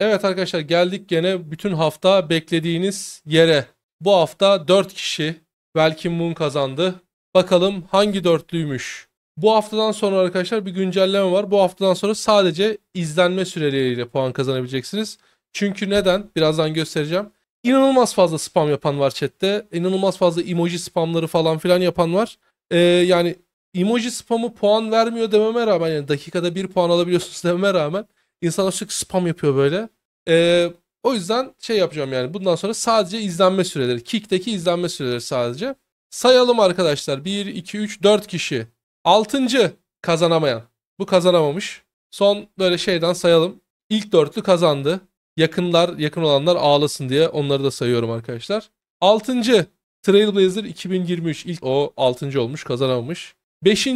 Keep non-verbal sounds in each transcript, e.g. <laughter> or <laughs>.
Evet arkadaşlar geldik gene bütün hafta beklediğiniz yere. Bu hafta 4 kişi Welkin Moon kazandı. Bakalım hangi dörtlüymüş. Bu haftadan sonra arkadaşlar bir güncelleme var. Bu haftadan sonra sadece izlenme süreleriyle puan kazanabileceksiniz. Çünkü neden? Birazdan göstereceğim. İnanılmaz fazla spam yapan var chatte. İnanılmaz fazla emoji spamları falan filan yapan var. Ee, yani emoji spamı puan vermiyor dememe rağmen yani dakikada bir puan alabiliyorsunuz <laughs> dememe rağmen İnsanlar sürekli spam yapıyor böyle. Ee, o yüzden şey yapacağım yani bundan sonra sadece izlenme süreleri. Kick'teki izlenme süreleri sadece. Sayalım arkadaşlar. 1, 2, 3, 4 kişi. 6. kazanamayan. Bu kazanamamış. Son böyle şeyden sayalım. İlk dörtlü kazandı. Yakınlar, yakın olanlar ağlasın diye onları da sayıyorum arkadaşlar. 6. Trailblazer 2023 ilk o 6. olmuş kazanamamış. 5.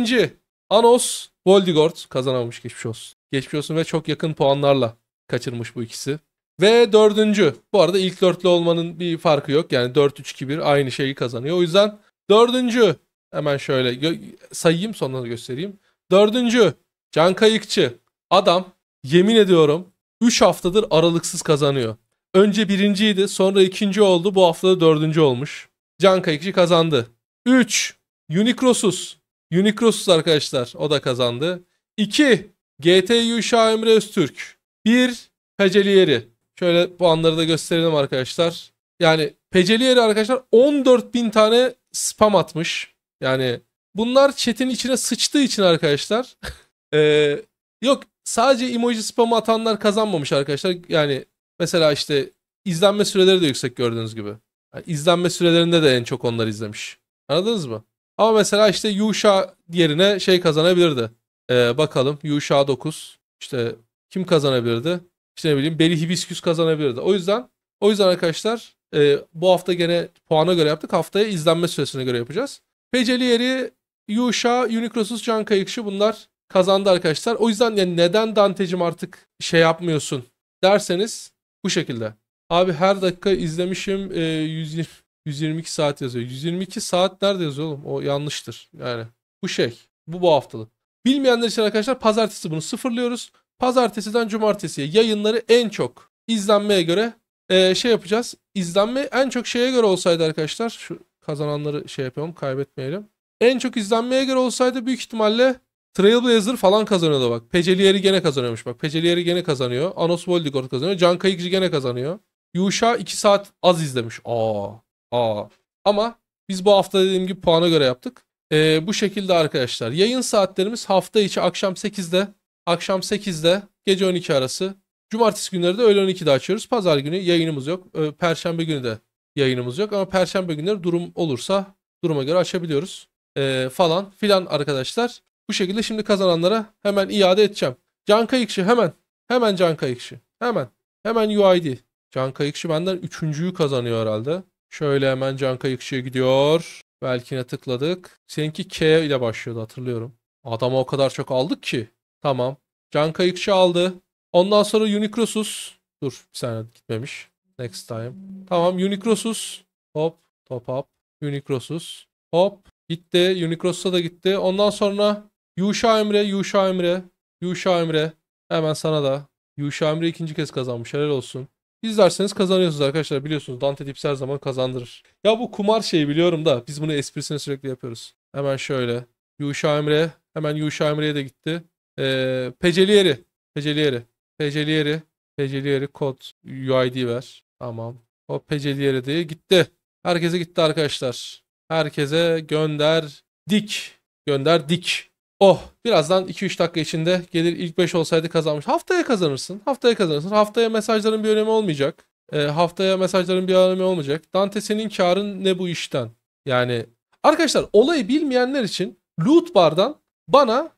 Anos Voldigort kazanamamış geçmiş olsun. Geçmiş olsun ve çok yakın puanlarla kaçırmış bu ikisi. Ve dördüncü. Bu arada ilk dörtlü olmanın bir farkı yok. Yani 4-3-2-1 aynı şeyi kazanıyor. O yüzden dördüncü. Hemen şöyle sayayım sonra göstereyim. Dördüncü. Can Kayıkçı. Adam yemin ediyorum 3 haftadır aralıksız kazanıyor. Önce birinciydi sonra ikinci oldu. Bu haftada dördüncü olmuş. Can Kayıkçı kazandı. 3. Unicrossus. Unicrossus arkadaşlar o da kazandı. 2. GT Yuşa Emre Öztürk. 1. Peceliyeri. Şöyle bu anları da gösterelim arkadaşlar. Yani Peceliyeri arkadaşlar 14.000 tane spam atmış. Yani bunlar chat'in içine sıçtığı için arkadaşlar. <laughs> ee, yok sadece emoji spamı atanlar kazanmamış arkadaşlar. Yani mesela işte izlenme süreleri de yüksek gördüğünüz gibi. Yani izlenme sürelerinde de en çok onlar izlemiş. Anladınız mı? Ama mesela işte Yuşa yerine şey kazanabilirdi. Ee, bakalım Yuşa 9. işte kim kazanabilirdi? İşte ne bileyim Beli Hibisküs kazanabilirdi. O yüzden o yüzden arkadaşlar e, bu hafta gene puana göre yaptık. Haftaya izlenme süresine göre yapacağız. Pecelieri, Yuşa, Unicrosus, Can Kayıkçı bunlar kazandı arkadaşlar. O yüzden yani neden Dante'cim artık şey yapmıyorsun derseniz bu şekilde. Abi her dakika izlemişim e, 120, 122 saat yazıyor. 122 saat nerede yazıyor oğlum? O yanlıştır. Yani bu şey. Bu bu haftalık. Bilmeyenler için arkadaşlar pazartesi bunu sıfırlıyoruz. Pazartesiden cumartesiye yayınları en çok izlenmeye göre e, şey yapacağız. İzlenme en çok şeye göre olsaydı arkadaşlar. Şu kazananları şey yapalım kaybetmeyelim. En çok izlenmeye göre olsaydı büyük ihtimalle Trailblazer falan kazanıyordu bak. Pecelieri gene kazanıyormuş bak. Pecelieri gene kazanıyor. Anos Voldigort kazanıyor. Can Kayıkçı gene kazanıyor. Yuşa 2 saat az izlemiş. Aa. Aa. Ama biz bu hafta dediğim gibi puana göre yaptık. Ee, bu şekilde arkadaşlar. Yayın saatlerimiz hafta içi akşam 8'de, akşam 8'de, gece 12 arası. Cumartesi günleri de öğlen 12'de açıyoruz. Pazar günü yayınımız yok. Ee, Perşembe günü de yayınımız yok. Ama Perşembe günleri durum olursa duruma göre açabiliyoruz. Ee, falan filan arkadaşlar. Bu şekilde şimdi kazananlara hemen iade edeceğim. Can Kayıkçı hemen. Hemen Can Kayıkçı. Hemen. Hemen UID. Can Kayıkçı benden üçüncüyü kazanıyor herhalde. Şöyle hemen Can Kayıkçı'ya gidiyor. Belkin'e tıkladık. Seninki K ile başlıyordu hatırlıyorum. Adama o kadar çok aldık ki. Tamam. Can Kayıkçı aldı. Ondan sonra Unicrosus. Dur bir saniye gitmemiş. Next time. Tamam Unicrosus. Hop. Top up. Unicrosus. Hop. Gitti. Unicrosus'a da gitti. Ondan sonra Yuşa Emre. Yuşa Emre. Yuşa Emre. Hemen sana da. Yuşa Emre ikinci kez kazanmış. Helal olsun. İzlerseniz kazanıyorsunuz arkadaşlar biliyorsunuz Dante Dips her zaman kazandırır. Ya bu kumar şeyi biliyorum da biz bunu esprisine sürekli yapıyoruz. Hemen şöyle. Yuşa Emre. Hemen Yuşa Emre'ye de gitti. Ee, Pecelieri. Pecelieri. Pecelieri. Pecelieri kod UID ver. Tamam. O Pecelieri de gitti. Herkese gitti arkadaşlar. Herkese gönder dik. Gönder dik. Oh birazdan 2-3 dakika içinde gelir ilk 5 olsaydı kazanmış. Haftaya kazanırsın. Haftaya kazanırsın. Haftaya mesajların bir önemi olmayacak. E, haftaya mesajların bir önemi olmayacak. Dante senin karın ne bu işten? Yani arkadaşlar olayı bilmeyenler için Loot Bar'dan bana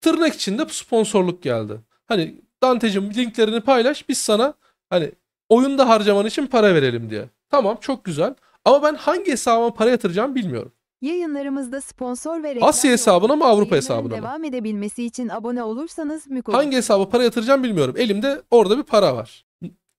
tırnak içinde sponsorluk geldi. Hani Dante'cim linklerini paylaş biz sana hani oyunda harcaman için para verelim diye. Tamam çok güzel. Ama ben hangi hesabıma para yatıracağım bilmiyorum. Yayınlarımızda sponsor ve reklam Asya hesabına mı Avrupa hesabına mı? devam edebilmesi için abone olursanız mükemmel. Hangi hesaba para yatıracağım bilmiyorum. Elimde orada bir para var.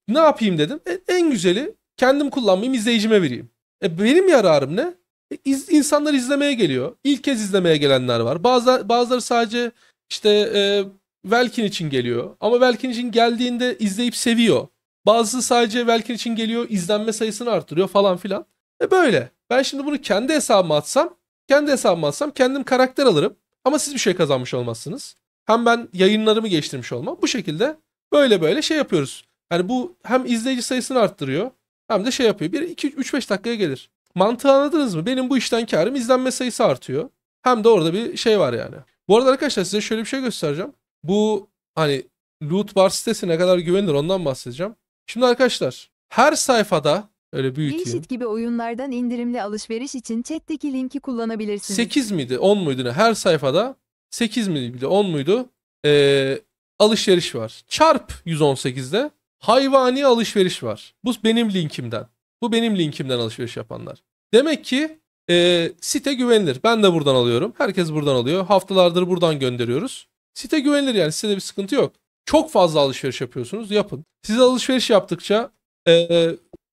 Ne yapayım dedim. E, en güzeli kendim kullanmayayım izleyicime vereyim. E, benim yararım ne? E, iz, insanlar izlemeye geliyor. İlk kez izlemeye gelenler var. Bazı, bazıları sadece işte e, Velkin için geliyor. Ama Velkin için geldiğinde izleyip seviyor. Bazısı sadece Velkin için geliyor, izlenme sayısını artırıyor falan filan. E böyle. Ben şimdi bunu kendi hesabıma atsam, kendi hesabıma atsam kendim karakter alırım. Ama siz bir şey kazanmış olmazsınız. Hem ben yayınlarımı geliştirmiş olmam. Bu şekilde böyle böyle şey yapıyoruz. Yani bu hem izleyici sayısını arttırıyor hem de şey yapıyor. 1 2 3 5 dakikaya gelir. Mantığı anladınız mı? Benim bu işten karım izlenme sayısı artıyor. Hem de orada bir şey var yani. Bu arada arkadaşlar size şöyle bir şey göstereceğim. Bu hani loot bar sitesi ne kadar güvenilir ondan bahsedeceğim. Şimdi arkadaşlar her sayfada Öyle büyüteyim. Gelişit gibi oyunlardan indirimli alışveriş için chat'teki linki kullanabilirsiniz. 8 miydi 10 muydu ne? Her sayfada 8 miydi 10 muydu? Ee, alışveriş var. Çarp 118'de hayvani alışveriş var. Bu benim linkimden. Bu benim linkimden alışveriş yapanlar. Demek ki e, site güvenilir. Ben de buradan alıyorum. Herkes buradan alıyor. Haftalardır buradan gönderiyoruz. Site güvenilir yani sitede bir sıkıntı yok. Çok fazla alışveriş yapıyorsunuz yapın. Siz alışveriş yaptıkça e,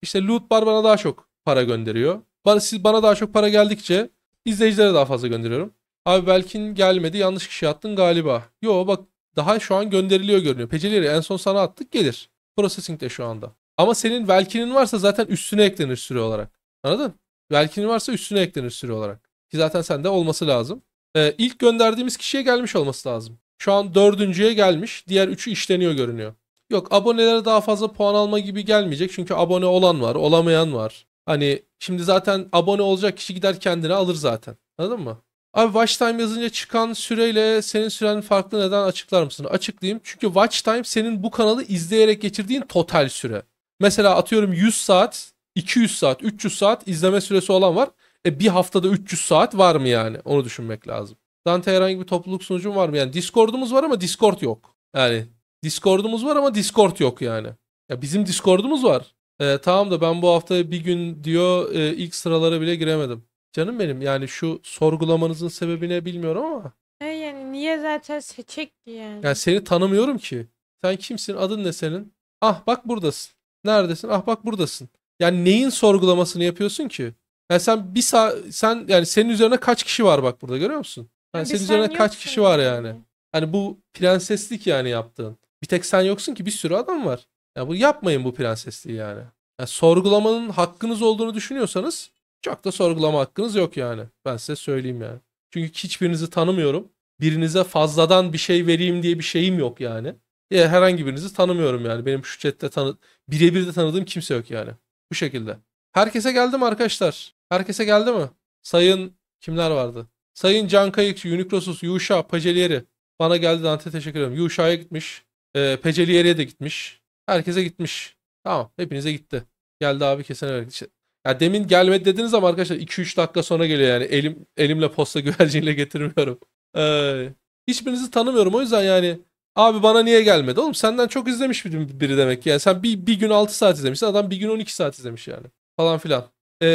işte Loot Bar bana daha çok para gönderiyor. Bana, siz bana daha çok para geldikçe izleyicilere daha fazla gönderiyorum. Abi Belkin gelmedi yanlış kişi attın galiba. Yo bak daha şu an gönderiliyor görünüyor. Peceleri en son sana attık gelir. Processing de şu anda. Ama senin Belkin'in varsa zaten üstüne eklenir süre olarak. Anladın? Belkin'in varsa üstüne eklenir süre olarak. Ki zaten sende olması lazım. Ee, ilk gönderdiğimiz kişiye gelmiş olması lazım. Şu an dördüncüye gelmiş. Diğer üçü işleniyor görünüyor. Yok abonelere daha fazla puan alma gibi gelmeyecek. Çünkü abone olan var, olamayan var. Hani şimdi zaten abone olacak kişi gider kendini alır zaten. Anladın mı? Abi watch time yazınca çıkan süreyle senin sürenin farklı neden açıklar mısın? Açıklayayım. Çünkü watch time senin bu kanalı izleyerek geçirdiğin total süre. Mesela atıyorum 100 saat, 200 saat, 300 saat izleme süresi olan var. E bir haftada 300 saat var mı yani? Onu düşünmek lazım. Dante herhangi bir topluluk sunucum var mı? Yani Discord'umuz var ama Discord yok. Yani Discord'umuz var ama Discord yok yani. Ya bizim Discord'umuz var. E, tamam da ben bu hafta bir gün diyor e, ilk sıralara bile giremedim. Canım benim yani şu sorgulamanızın sebebini bilmiyorum ama. E yani niye zaten seçek ki yani? Yani seni tanımıyorum ki. Sen kimsin? Adın ne senin? Ah bak buradasın. Neredesin? Ah bak buradasın. Yani neyin sorgulamasını yapıyorsun ki? Yani sen bir sa sen yani senin üzerine kaç kişi var bak burada görüyor musun? Yani, yani senin sen üzerine kaç kişi var yani? yani? Hani bu prenseslik yani yaptığın. Bir tek sen yoksun ki bir sürü adam var. Ya bu yapmayın bu prensesliği yani. yani. Sorgulamanın hakkınız olduğunu düşünüyorsanız çok da sorgulama hakkınız yok yani. Ben size söyleyeyim yani. Çünkü hiçbirinizi tanımıyorum. Birinize fazladan bir şey vereyim diye bir şeyim yok yani. Ya e, herhangi birinizi tanımıyorum yani. Benim şu chatte tanı birebir de tanıdığım kimse yok yani. Bu şekilde. Herkese geldi mi arkadaşlar? Herkese geldi mi? Sayın kimler vardı? Sayın Can Kayıkçı, Unicrosus, Yuşa, Pacelieri. Bana geldi Dante teşekkür ederim. Yuşa'ya gitmiş. E, ee, Peceliyere'ye de gitmiş. Herkese gitmiş. Tamam hepinize gitti. Geldi abi kesene işte. Ya demin gelmedi dediniz ama arkadaşlar 2-3 dakika sonra geliyor yani. Elim elimle posta <laughs> güvercinle getirmiyorum. Ee, hiçbirinizi tanımıyorum o yüzden yani abi bana niye gelmedi? Oğlum senden çok izlemiş biri, biri demek Yani sen bir, bir gün 6 saat izlemişsin adam bir gün 12 saat izlemiş yani. Falan filan. Ee,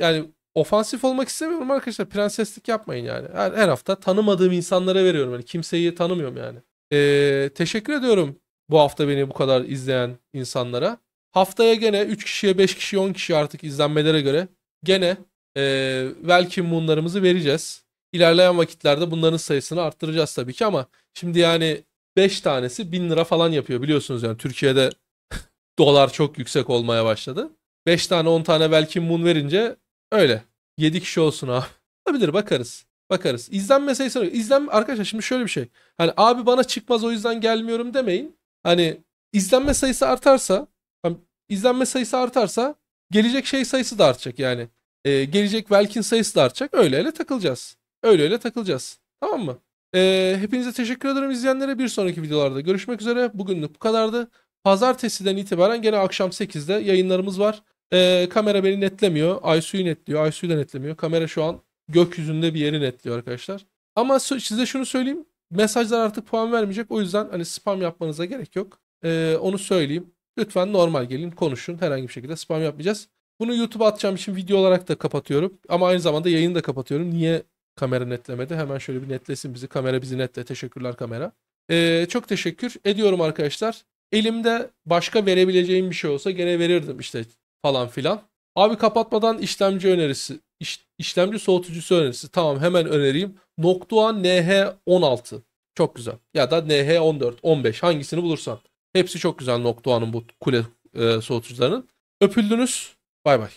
yani ofansif olmak istemiyorum arkadaşlar. Prenseslik yapmayın yani. Her, her hafta tanımadığım insanlara veriyorum. Yani kimseyi tanımıyorum yani. Ee, teşekkür ediyorum bu hafta beni bu kadar izleyen insanlara. Haftaya gene 3 kişiye, 5 kişiye, 10 kişiye artık izlenmelere göre gene e, Welcome Moon'larımızı vereceğiz. İlerleyen vakitlerde bunların sayısını arttıracağız tabii ki ama şimdi yani 5 tanesi 1000 lira falan yapıyor biliyorsunuz yani Türkiye'de <laughs> dolar çok yüksek olmaya başladı. 5 tane 10 tane Welcome Moon verince öyle. 7 kişi olsun abi. Olabilir bakarız. Bakarız. İzlenme sayısına izlen arkadaşlar şimdi şöyle bir şey. Hani abi bana çıkmaz o yüzden gelmiyorum demeyin. Hani izlenme sayısı artarsa hani izlenme sayısı artarsa gelecek şey sayısı da artacak yani. Ee, gelecek Velkin sayısı da artacak. Öyle öyle takılacağız. Öyle öyle takılacağız. Tamam mı? Ee, hepinize teşekkür ederim izleyenlere. Bir sonraki videolarda görüşmek üzere. Bugünlük bu kadardı. Pazartesiden itibaren gene akşam 8'de yayınlarımız var. Ee, kamera beni netlemiyor. Aysu'yu netliyor. Aysu'yu da netlemiyor. Kamera şu an gökyüzünde bir yeri netliyor arkadaşlar. Ama size şunu söyleyeyim. Mesajlar artık puan vermeyecek. O yüzden hani spam yapmanıza gerek yok. Ee, onu söyleyeyim. Lütfen normal gelin konuşun. Herhangi bir şekilde spam yapmayacağız. Bunu YouTube'a atacağım için video olarak da kapatıyorum. Ama aynı zamanda yayını da kapatıyorum. Niye kamera netlemedi? Hemen şöyle bir netlesin bizi. Kamera bizi netle. Teşekkürler kamera. Ee, çok teşekkür ediyorum arkadaşlar. Elimde başka verebileceğim bir şey olsa gene verirdim işte falan filan. Abi kapatmadan işlemci önerisi İş, işlemci soğutucusu önerisi. Tamam hemen önereyim. Noktuan NH16. Çok güzel. Ya da NH14, 15 hangisini bulursan. Hepsi çok güzel Noktuan'ın bu kule e, soğutucularının. Öpüldünüz. Bay bay.